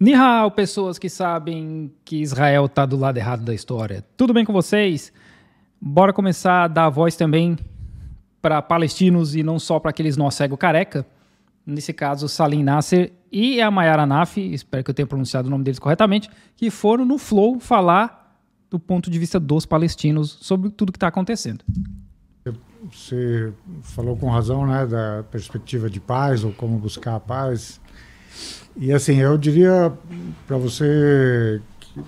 Nihal, pessoas que sabem que Israel está do lado errado da história. Tudo bem com vocês? Bora começar a dar voz também para palestinos e não só para aqueles nós cego careca. Nesse caso, Salim Nasser e a Mayara Naf, espero que eu tenha pronunciado o nome deles corretamente, que foram no Flow falar do ponto de vista dos palestinos sobre tudo que está acontecendo. Você falou com razão né, da perspectiva de paz ou como buscar a paz. E assim, eu diria para você que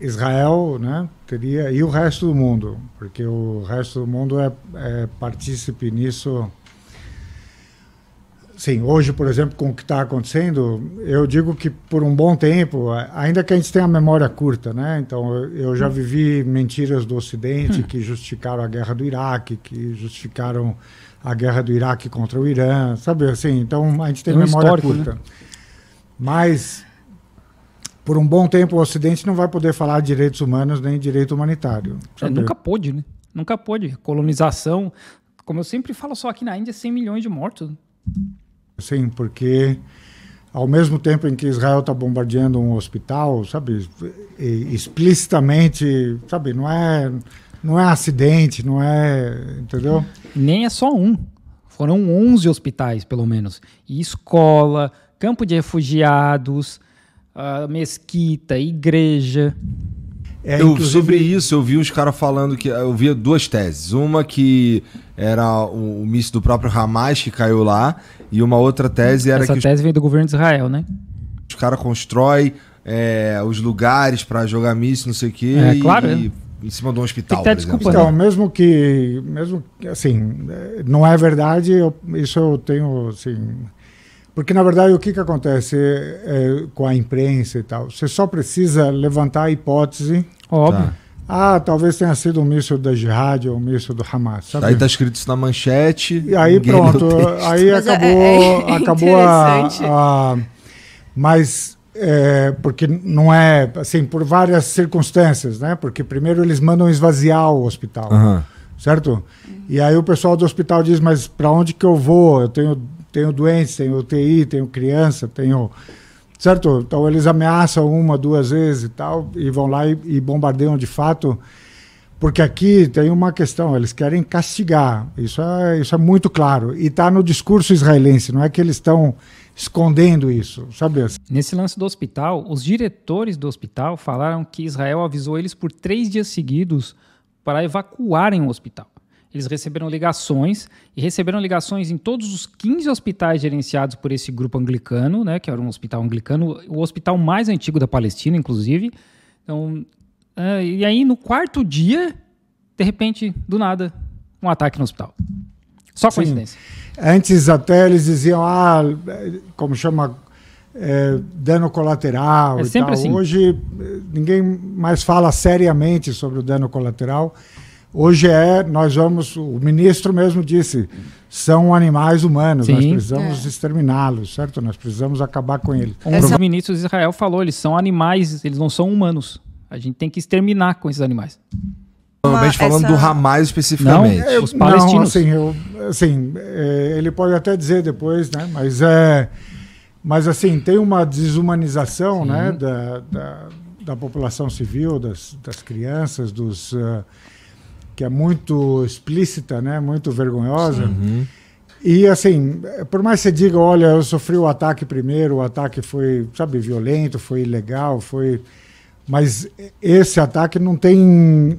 Israel né, teria, e o resto do mundo, porque o resto do mundo é, é partícipe nisso. Sim, hoje, por exemplo, com o que está acontecendo, eu digo que por um bom tempo, ainda que a gente tenha a memória curta, né? Então, eu já vivi mentiras do Ocidente hum. que justificaram a guerra do Iraque, que justificaram a guerra do Iraque contra o Irã, sabe assim? Então a gente tem, é um memória curta. Né? Mas por um bom tempo o Ocidente não vai poder falar de direitos humanos nem de direito humanitário. É, nunca pôde, né? Nunca pôde. Colonização, como eu sempre falo, só aqui na Índia 100 milhões de mortos. Sim, porque ao mesmo tempo em que Israel está bombardeando um hospital, sabe, explicitamente, sabe, não é não é acidente, não é. Entendeu? Nem é só um. Foram 11 hospitais, pelo menos. E escola, campo de refugiados, ah, mesquita, igreja. É, eu, inclusive... Sobre isso, eu vi os caras falando que. Eu via duas teses. Uma que era o, o míssil do próprio Hamas que caiu lá, e uma outra tese era Essa que. Essa tese os... vem do governo de Israel, né? Os caras constroem é, os lugares para jogar míssil, não sei o quê. É, e, claro. E é em cima de um hospital. Tá então, né? mesmo que, mesmo que, assim, não é verdade, eu, isso eu tenho, assim. Porque, na verdade, o que, que acontece é, com a imprensa e tal? Você só precisa levantar a hipótese. Óbvio. Tá. Ah, talvez tenha sido um míssil da Jihad ou um míssil do Hamas. Sabe? Aí está escrito isso na manchete. E aí pronto, aí Mas é, acabou, é, é acabou a, a. Mas é, porque não é assim por várias circunstâncias, né? Porque primeiro eles mandam esvaziar o hospital, uhum. certo? E aí o pessoal do hospital diz, mas para onde que eu vou? Eu tenho tenho doentes, tenho UTI, tenho criança, tenho certo? Então eles ameaçam uma, duas vezes e tal e vão lá e, e bombardeiam de fato, porque aqui tem uma questão, eles querem castigar. Isso é isso é muito claro e está no discurso israelense. Não é que eles estão escondendo isso, sabe? Nesse lance do hospital, os diretores do hospital falaram que Israel avisou eles por três dias seguidos para evacuarem o hospital. Eles receberam ligações e receberam ligações em todos os 15 hospitais gerenciados por esse grupo anglicano, né, que era um hospital anglicano, o hospital mais antigo da Palestina, inclusive. Então, é, e aí no quarto dia, de repente, do nada, um ataque no hospital. Só coincidência. Sim. Antes até eles diziam, ah, como chama, é, dano colateral é e tal. Assim. Hoje eh, ninguém mais fala seriamente sobre o dano colateral. Hoje é, nós vamos, o ministro mesmo disse, são animais humanos, Sim. nós precisamos é. exterminá-los, certo? Nós precisamos acabar com eles. Um Essa... O ministro de Israel falou, eles são animais, eles não são humanos. A gente tem que exterminar com esses animais. Normalmente falando essa... do Hamas especificamente. Não, eu, é, os palestinos. Não, assim, eu, assim é, ele pode até dizer depois, né? Mas é, mas assim tem uma desumanização, Sim. né? Da, da, da, população civil, das, das crianças, dos uh, que é muito explícita, né? Muito vergonhosa. E assim, por mais que você diga, olha, eu sofri o ataque primeiro, o ataque foi, sabe, violento, foi ilegal, foi mas esse ataque não tem,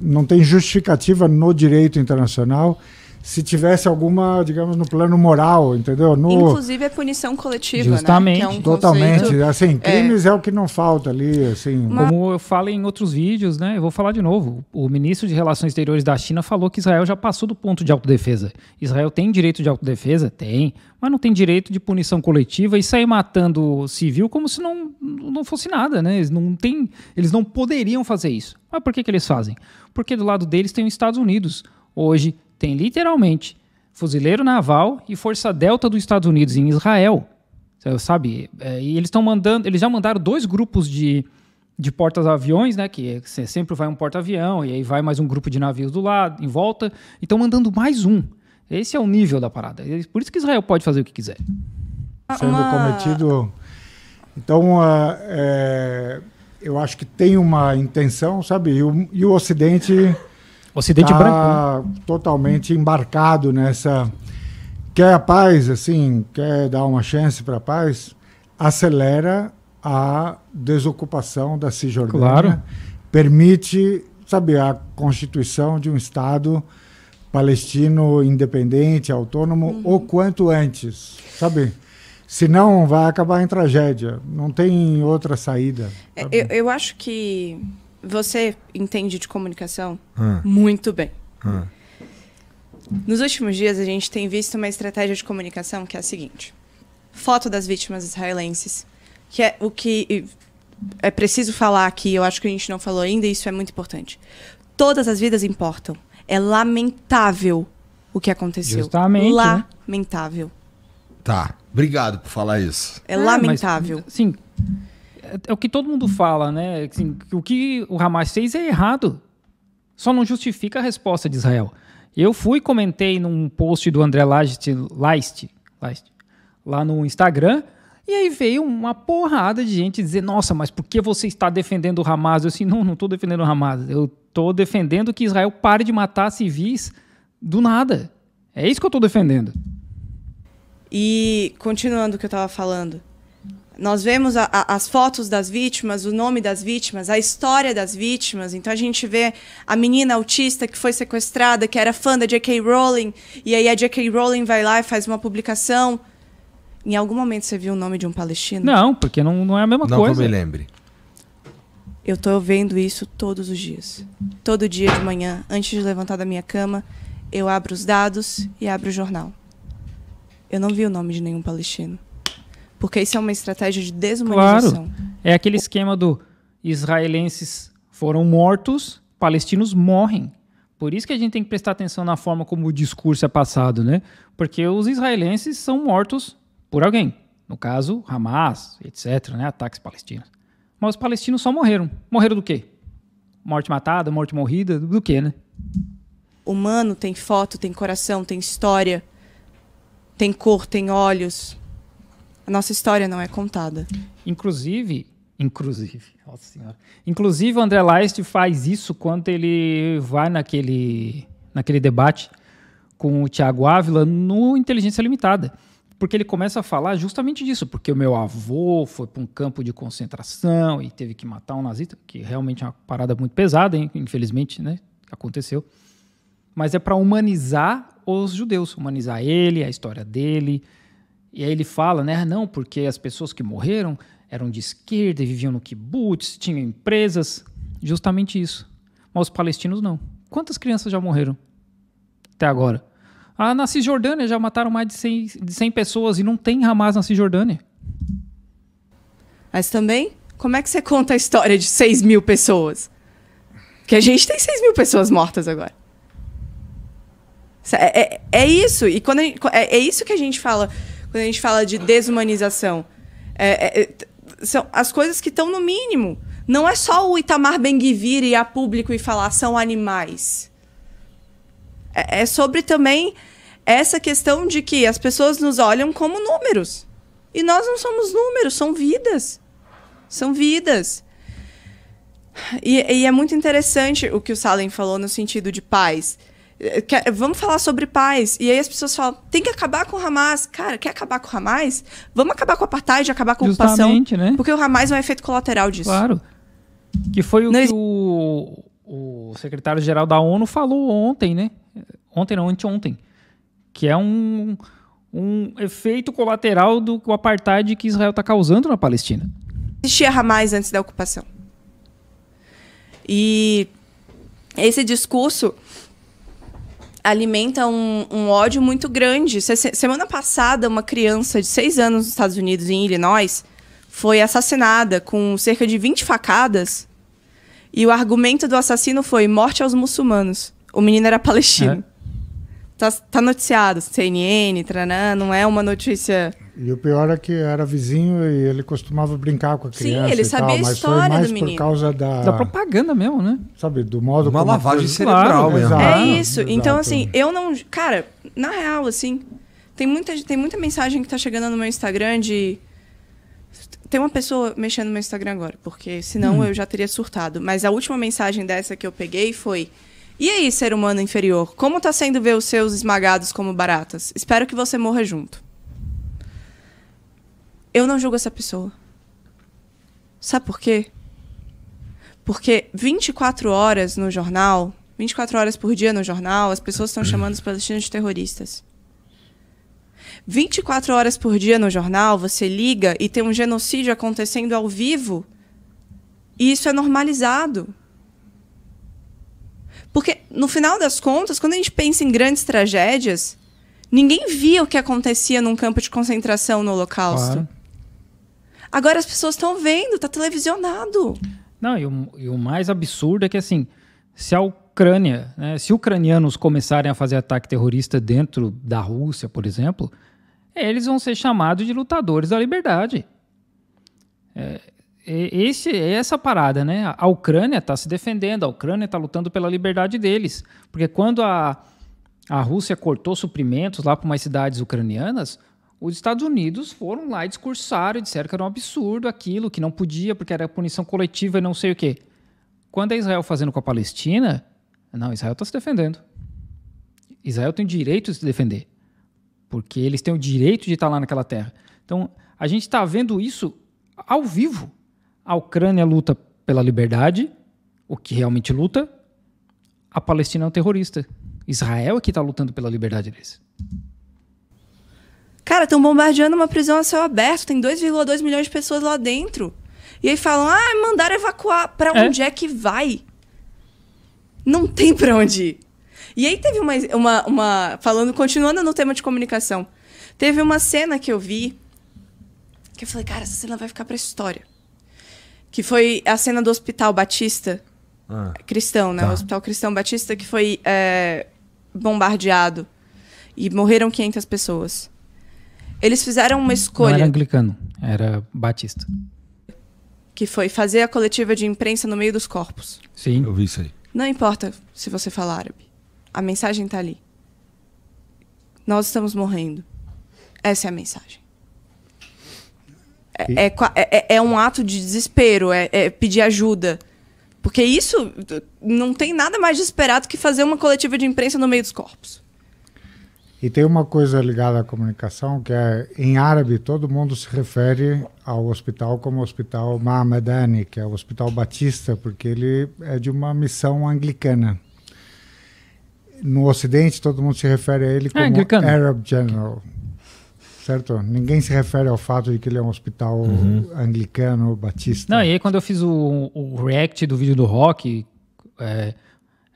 não tem justificativa no direito internacional se tivesse alguma, digamos, no plano moral, entendeu? No... Inclusive a é punição coletiva, né? Justamente. né? É um totalmente. Conceito... É. Assim, crimes é. é. o que não falta ali, assim. Uma... Como eu falo em outros vídeos, né? Eu vou falar de novo. O ministro de Relações Exteriores da China falou que Israel já passou do ponto de autodefesa. Israel tem direito de autodefesa? Tem. Mas não tem direito de punição coletiva e sair matando civil como se não, não fosse nada, né? Eles não, tem, eles não poderiam fazer isso. Mas por que, que eles fazem? Porque do lado deles tem os Estados Unidos, hoje tem literalmente fuzileiro naval e força delta dos Estados Unidos em Israel. Sabe? É, e eles estão mandando, eles já mandaram dois grupos de, de portas-aviões, né? Que sempre vai um porta-avião e aí vai mais um grupo de navios do lado, em volta, e estão mandando mais um. Esse é o nível da parada. Por isso que Israel pode fazer o que quiser. Ah, Sendo cometido. Então, uh, é, eu acho que tem uma intenção, sabe? E o, e o Ocidente. Ocidente tá branco. Né? totalmente embarcado nessa. Quer a paz, assim, quer dar uma chance para a paz, acelera a desocupação da Cisjordânia. Claro. Permite, sabe, a constituição de um Estado palestino independente, autônomo, uhum. o quanto antes, sabe? Senão vai acabar em tragédia. Não tem outra saída. É, eu, eu acho que você entende de comunicação ah. muito bem. Ah. Nos últimos dias, a gente tem visto uma estratégia de comunicação que é a seguinte: foto das vítimas israelenses, que é o que é preciso falar aqui, eu acho que a gente não falou ainda, e isso é muito importante. Todas as vidas importam. É lamentável o que aconteceu. Justamente. Né? Lamentável. Né? Tá. Obrigado por falar isso. É, é lamentável. Mas, sim é o que todo mundo fala, né? Assim, o que o Hamas fez é errado. Só não justifica a resposta de Israel. Eu fui comentei num post do André Leist, Leist, Leist lá no Instagram, e aí veio uma porrada de gente dizer: Nossa, mas por que você está defendendo o Hamas? Eu assim: Não, não estou defendendo o Hamas. Eu estou defendendo que Israel pare de matar civis do nada. É isso que eu estou defendendo. E continuando o que eu estava falando, nós vemos a, a, as fotos das vítimas, o nome das vítimas, a história das vítimas. Então a gente vê a menina autista que foi sequestrada, que era fã da J.K. Rowling, e aí a J.K. Rowling vai lá e faz uma publicação. Em algum momento você viu o nome de um palestino? Não, porque não, não é a mesma não coisa. Não me lembre. Eu estou vendo isso todos os dias. Todo dia de manhã, antes de levantar da minha cama, eu abro os dados e abro o jornal. Eu não vi o nome de nenhum palestino. Porque isso é uma estratégia de desumanização. Claro. É aquele esquema do israelenses foram mortos, palestinos morrem. Por isso que a gente tem que prestar atenção na forma como o discurso é passado, né? Porque os israelenses são mortos por alguém. No caso, Hamas, etc., né? Ataques palestinos. Mas os palestinos só morreram. Morreram do quê? Morte matada, morte morrida, do quê, né? Humano tem foto, tem coração, tem história, tem cor, tem olhos, a nossa história não é contada. Inclusive, inclusive, nossa senhora. Inclusive o André Leist faz isso quando ele vai naquele naquele debate com o Tiago Ávila no Inteligência Limitada. Porque ele começa a falar justamente disso, porque o meu avô foi para um campo de concentração e teve que matar um nazista, que realmente é uma parada muito pesada, hein? infelizmente, né? Aconteceu. Mas é para humanizar os judeus, humanizar ele, a história dele, e aí ele fala, né? Não, porque as pessoas que morreram eram de esquerda, viviam no kibbutz, tinham empresas, justamente isso. Mas os palestinos não. Quantas crianças já morreram até agora? Ah, na Cisjordânia já mataram mais de 100, de 100 pessoas e não tem Hamas na Cisjordânia. Mas também, como é que você conta a história de 6 mil pessoas? Que a gente tem 6 mil pessoas mortas agora. É, é, é isso. E quando gente, é, é isso que a gente fala quando a gente fala de desumanização. É, é, é são as coisas que estão no mínimo. Não é só o Itamar Benguivir ir a público e falar são animais. É, é sobre também essa questão de que as pessoas nos olham como números. E nós não somos números, são vidas. São vidas. E, e, é muito interessante o que o Salem falou no sentido de paz vamos falar sobre paz. E aí as pessoas falam, tem que acabar com o Hamas. Cara, quer acabar com o Hamas? Vamos acabar com a apartheid, acabar com a ocupação. Né? Porque o Hamas é um efeito colateral disso. Claro. Que foi o não, que o, o secretário-geral da ONU falou ontem, né? Ontem não, anteontem. Que é um, um efeito colateral do o apartheid que Israel está causando na Palestina. Existia Hamas antes da ocupação. E esse discurso alimenta um, um ódio muito grande. Se, semana passada, uma criança de 6 anos nos Estados Unidos, em Illinois, foi assassinada com cerca de 20 facadas. E o argumento do assassino foi morte aos muçulmanos. O menino era palestino. É. Tá, tá noticiado, CNN, tranã, não é uma notícia e o pior é que era vizinho e ele costumava brincar com a criança. Sim, ele sabia tal, a história mas foi mais do menino. por causa da. Da propaganda mesmo, né? Sabe, do modo Uma como lavagem cerebral claro, mesmo. É isso. Então, exato. Então, assim, eu não. Cara, na real, assim, tem muita, tem muita mensagem que tá chegando no meu Instagram de. Tem uma pessoa mexendo no meu Instagram agora, porque senão hum. eu já teria surtado. Mas a última mensagem dessa que eu peguei foi. E aí, ser humano inferior, como tá sendo ver os seus esmagados como baratas? Espero que você morra junto. Eu não julgo essa pessoa. Sabe por quê? Porque 24 horas no jornal, 24 horas por dia no jornal, as pessoas estão chamando os palestinos de terroristas. 24 horas por dia no jornal, você liga e tem um genocídio acontecendo ao vivo. E isso é normalizado. Porque, no final das contas, quando a gente pensa em grandes tragédias, ninguém via o que acontecia num campo de concentração no Holocausto. Claro. Agora as pessoas estão vendo, tá televisionado. Não, e o, e o, mais absurdo é que assim, se a Ucrânia, né, se ucranianos começarem a fazer ataque terrorista dentro da Rússia, por exemplo, eles vão ser chamados de lutadores da liberdade. É, esse, é essa parada, né? A Ucrânia está se defendendo, a Ucrânia está lutando pela liberdade deles. Porque quando a, a Rússia cortou suprimentos lá para umas cidades ucranianas, os Estados Unidos foram lá e discursaram e disseram que era um absurdo aquilo, que não podia, porque era punição coletiva e não sei o quê. Quando é Israel fazendo com a Palestina, não, Israel está se defendendo. Israel tem o direito de se defender, porque eles têm o direito de estar lá naquela terra. Então, a gente está vendo isso ao vivo. A Ucrânia luta pela liberdade, o que realmente luta. A Palestina é um terrorista. Israel é que está lutando pela liberdade deles. Cara, estão bombardeando uma prisão a céu aberto, tem 2,2 milhões de pessoas lá dentro. E aí falam, ah, mandaram evacuar. Pra é? onde é que vai? Não tem pra onde ir. E aí teve uma, uma, uma. Falando, continuando no tema de comunicação. Teve uma cena que eu vi que eu falei, cara, essa cena vai ficar pra história. Que foi a cena do Hospital Batista. Ah, cristão, né? Tá. O Hospital Cristão Batista que foi é, bombardeado. E morreram 500 pessoas. Eles fizeram uma escolha. Não era anglicano, era batista. Que foi fazer a coletiva de imprensa no meio dos corpos. Sim. Eu vi isso aí. Não importa se você fala árabe. A mensagem está ali. Nós estamos morrendo. Essa é a mensagem. É, é, é, é, é um ato de desespero, é, é pedir ajuda. Porque isso não tem nada mais desesperado que fazer uma coletiva de imprensa no meio dos corpos. E tem uma coisa ligada à comunicação, que é, em árabe, todo mundo se refere ao hospital como Hospital Mahamedani, que é o Hospital Batista, porque ele é de uma missão anglicana. No Ocidente, todo mundo se refere a ele ah, como é, Arab General, certo? Ninguém se refere ao fato de que ele é um hospital uhum. anglicano, batista. Não, e aí quando eu fiz o, o react do vídeo do Rock, é,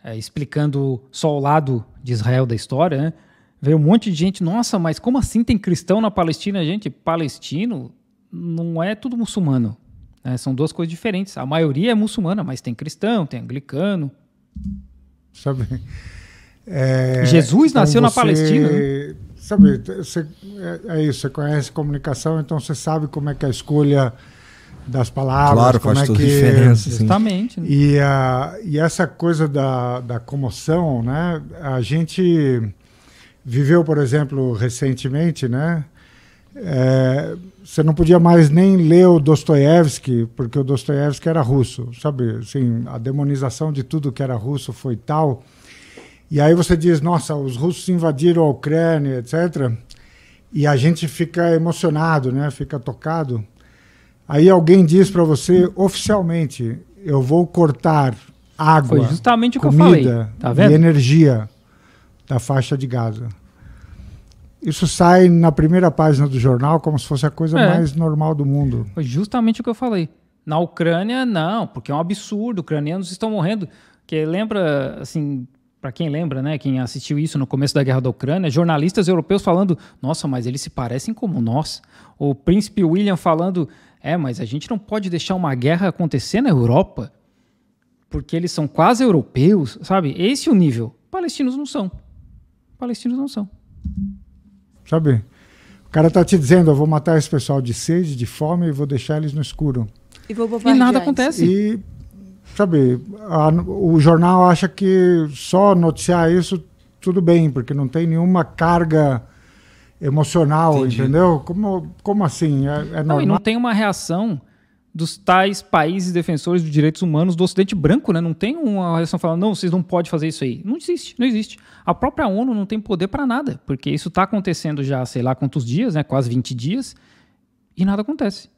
é, explicando só o lado de Israel da história, né? Veio um monte de gente, nossa, mas como assim tem cristão na Palestina? Gente, palestino não é tudo muçulmano. Né? São duas coisas diferentes. A maioria é muçulmana, mas tem cristão, tem anglicano. Sabe? É, Jesus então nasceu você, na Palestina. Sabe, você, é, é, isso, você conhece comunicação, então você sabe como é que é a escolha das palavras. Claro, como faz é que, diferença. É. Justamente. Né? E, a, e essa coisa da, da comoção, né? A gente viveu, por exemplo, recentemente, né? É, você não podia mais nem ler o Dostoiévski, porque o Dostoiévski era russo, sabe? Assim, a demonização de tudo que era russo foi tal. E aí você diz, nossa, os russos invadiram a Ucrânia, etc. E a gente fica emocionado, né? Fica tocado. Aí alguém diz para você, oficialmente, eu vou cortar água, justamente comida o que eu falei. Tá vendo? e energia da faixa de Gaza. Isso sai na primeira página do jornal como se fosse a coisa é. mais normal do mundo. Foi justamente o que eu falei. Na Ucrânia, não, porque é um absurdo. Ucranianos estão morrendo. Que lembra, assim, para quem lembra, né, quem assistiu isso no começo da guerra da Ucrânia, jornalistas europeus falando: nossa, mas eles se parecem como nós. O príncipe William falando: é, mas a gente não pode deixar uma guerra acontecer na Europa, porque eles são quase europeus, sabe? Esse é o nível. Palestinos não são. Palestinos não são. Sabe? O cara está te dizendo, eu vou matar esse pessoal de sede, de fome, e vou deixar eles no escuro. E, e nada acontece. E, sabe, a, o jornal acha que só noticiar isso, tudo bem, porque não tem nenhuma carga emocional, Entendi. entendeu? Como, como assim? É, é normal? Não, e não tem uma reação dos tais países defensores dos direitos humanos do Ocidente branco, né? Não tem uma relação falando, não, vocês não podem fazer isso aí. Não existe, não existe. A própria ONU não tem poder para nada, porque isso está acontecendo já, sei lá quantos dias, né? Quase 20 dias, e nada acontece.